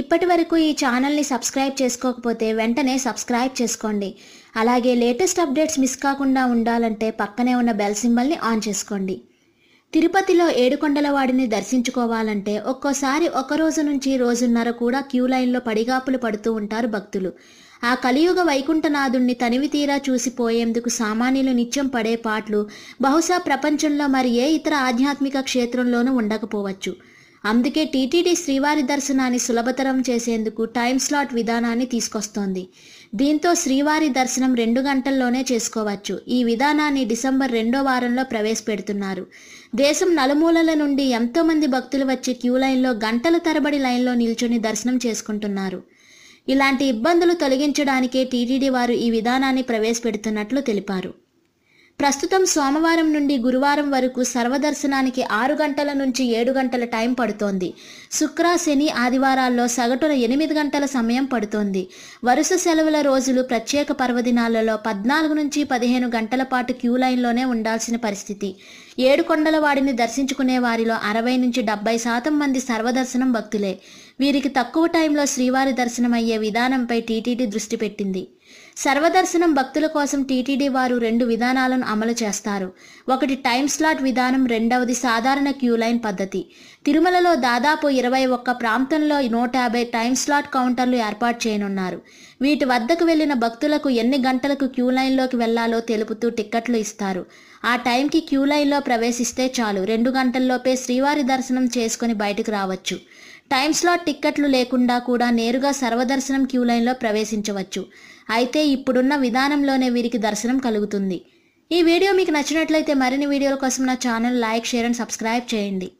ఇప్పటి వరకు ఈ ఛానల్ని సబ్స్క్రైబ్ చేసుకోకపోతే వెంటనే సబ్స్క్రైబ్ చేసుకోండి అలాగే లేటెస్ట్ అప్డేట్స్ మిస్ కాకుండా ఉండాలంటే పక్కనే ఉన్న బెల్ సింబల్ని ఆన్ చేసుకోండి తిరుపతిలో ఏడుకొండల వాడిని దర్శించుకోవాలంటే ఒక్కోసారి ఒక రోజు నుంచి రోజున్నర కూడా క్యూ లైన్లో పడిగాపులు పడుతూ ఉంటారు భక్తులు ఆ కలియుగ వైకుంఠనాథుణ్ణి తనివి తీరా చూసిపోయేందుకు సామాన్యులు నిత్యం పడే పాటలు బహుశా ప్రపంచంలో మరి ఏ ఇతర ఆధ్యాత్మిక క్షేత్రంలోనూ ఉండకపోవచ్చు అందుకే టీటీడీ శ్రీవారి దర్శనాన్ని సులభతరం చేసేందుకు టైం స్లాట్ విధానాన్ని తీసుకొస్తోంది దీంతో శ్రీవారి దర్శనం రెండు గంటల్లోనే చేసుకోవచ్చు ఈ విధానాన్ని డిసెంబర్ రెండో వారంలో ప్రవేశపెడుతున్నారు దేశం నలుమూలల నుండి ఎంతోమంది భక్తులు వచ్చి క్యూ లైన్లో గంటల తరబడి లైన్లో నిల్చొని దర్శనం చేసుకుంటున్నారు ఇలాంటి ఇబ్బందులు తొలగించడానికే టీటీడీ వారు ఈ విధానాన్ని ప్రవేశపెడుతున్నట్లు తెలిపారు ప్రస్తుతం సోమవారం నుండి గురువారం వరకు సర్వదర్శనానికి ఆరు గంటల నుంచి ఏడు గంటల టైం పడుతోంది శుక్ర శని ఆదివారాల్లో సగటున ఎనిమిది గంటల సమయం పడుతోంది వరుస సెలవుల రోజులు ప్రత్యేక పర్వదినాలలో పద్నాలుగు నుంచి పదిహేను గంటల పాటు క్యూ లైన్లోనే ఉండాల్సిన పరిస్థితి ఏడు కొండల వాడిని దర్శించుకునే వారిలో అరవై నుంచి డెబ్బై శాతం మంది సర్వదర్శనం భక్తులే వీరికి తక్కువ టైంలో శ్రీవారి దర్శనం అయ్యే విధానంపై టీటీడీ దృష్టి పెట్టింది సర్వదర్శనం భక్తుల కోసం టీటీడీ వారు రెండు విధానాలను అమలు చేస్తారు ఒకటి టైం స్లాట్ విధానం రెండవది సాధారణ క్యూ లైన్ పద్ధతి తిరుమలలో దాదాపు ఇరవై ఒక్క ప్రాంతంలో నూట యాభై టైం స్లాట్ కౌంటర్లు ఏర్పాటు చేయనున్నారు వీటి వద్దకు వెళ్లిన భక్తులకు ఎన్ని గంటలకు క్యూ లైన్లోకి వెళ్లాలో తెలుపుతూ టిక్కెట్లు ఇస్తారు ఆ టైంకి క్యూ లైన్లో ప్రవేశిస్తే చాలు రెండు గంటల్లోపే శ్రీవారి దర్శనం చేసుకుని బయటకు రావచ్చు టైం స్లాట్ టిక్కెట్లు లేకుండా కూడా నేరుగా సర్వదర్శనం క్యూ లైన్లో ప్రవేశించవచ్చు అయితే ఇప్పుడున్న విధానంలోనే వీరికి దర్శనం కలుగుతుంది ఈ వీడియో మీకు నచ్చినట్లయితే మరిన్ని వీడియోల కోసం నా channel like share and subscribe చేయండి